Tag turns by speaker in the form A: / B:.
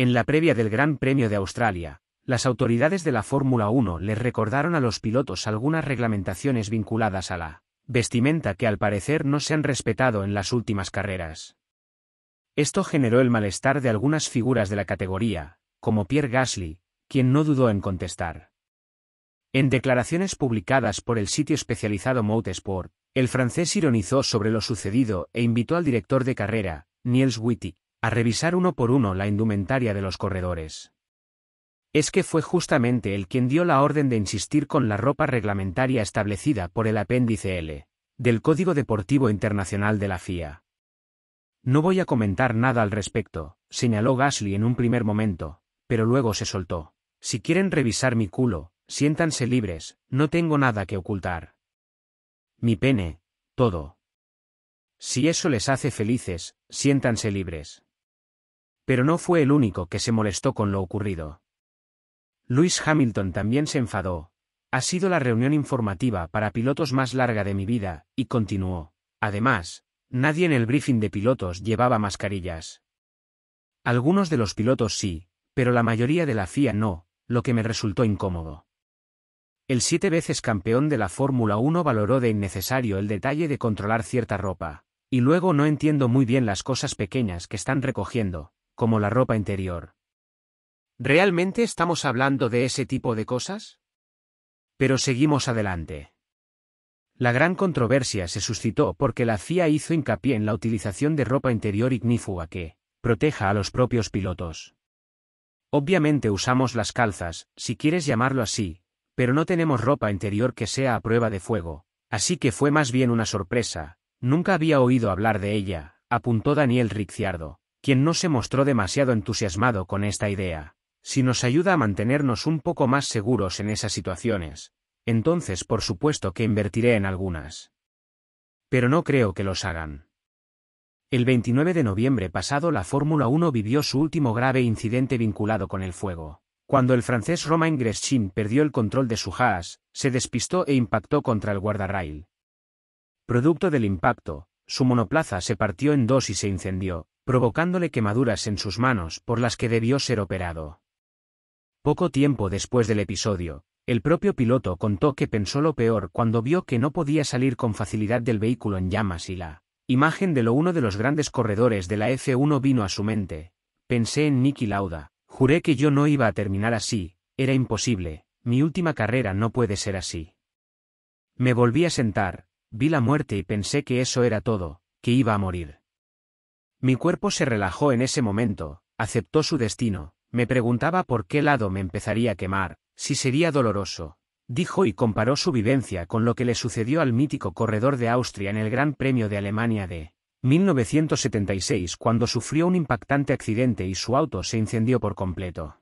A: En la previa del Gran Premio de Australia, las autoridades de la Fórmula 1 les recordaron a los pilotos algunas reglamentaciones vinculadas a la vestimenta que al parecer no se han respetado en las últimas carreras. Esto generó el malestar de algunas figuras de la categoría, como Pierre Gasly, quien no dudó en contestar. En declaraciones publicadas por el sitio especializado Motorsport, el francés ironizó sobre lo sucedido e invitó al director de carrera, Niels Wittig, a revisar uno por uno la indumentaria de los corredores. Es que fue justamente el quien dio la orden de insistir con la ropa reglamentaria establecida por el apéndice L del Código Deportivo Internacional de la FIA. No voy a comentar nada al respecto, señaló Gasly en un primer momento, pero luego se soltó. Si quieren revisar mi culo, siéntanse libres, no tengo nada que ocultar. Mi pene, todo. Si eso les hace felices, siéntanse libres. Pero no fue el único que se molestó con lo ocurrido. Luis Hamilton también se enfadó. Ha sido la reunión informativa para pilotos más larga de mi vida, y continuó. Además, nadie en el briefing de pilotos llevaba mascarillas. Algunos de los pilotos sí, pero la mayoría de la FIA no, lo que me resultó incómodo. El siete veces campeón de la Fórmula 1 valoró de innecesario el detalle de controlar cierta ropa. Y luego no entiendo muy bien las cosas pequeñas que están recogiendo, como la ropa interior. ¿Realmente estamos hablando de ese tipo de cosas? Pero seguimos adelante. La gran controversia se suscitó porque la CIA hizo hincapié en la utilización de ropa interior ignífuga que proteja a los propios pilotos. Obviamente usamos las calzas, si quieres llamarlo así, pero no tenemos ropa interior que sea a prueba de fuego, así que fue más bien una sorpresa, nunca había oído hablar de ella, apuntó Daniel Ricciardo quien no se mostró demasiado entusiasmado con esta idea. Si nos ayuda a mantenernos un poco más seguros en esas situaciones, entonces por supuesto que invertiré en algunas. Pero no creo que los hagan. El 29 de noviembre pasado la Fórmula 1 vivió su último grave incidente vinculado con el fuego. Cuando el francés Romain Greschin perdió el control de su Haas, se despistó e impactó contra el guardarrail. Producto del impacto, su monoplaza se partió en dos y se incendió, provocándole quemaduras en sus manos por las que debió ser operado. Poco tiempo después del episodio, el propio piloto contó que pensó lo peor cuando vio que no podía salir con facilidad del vehículo en llamas y la imagen de lo uno de los grandes corredores de la F1 vino a su mente. Pensé en Nicky Lauda, juré que yo no iba a terminar así, era imposible, mi última carrera no puede ser así. Me volví a sentar, vi la muerte y pensé que eso era todo, que iba a morir. Mi cuerpo se relajó en ese momento, aceptó su destino, me preguntaba por qué lado me empezaría a quemar, si sería doloroso, dijo y comparó su vivencia con lo que le sucedió al mítico corredor de Austria en el Gran Premio de Alemania de 1976 cuando sufrió un impactante accidente y su auto se incendió por completo.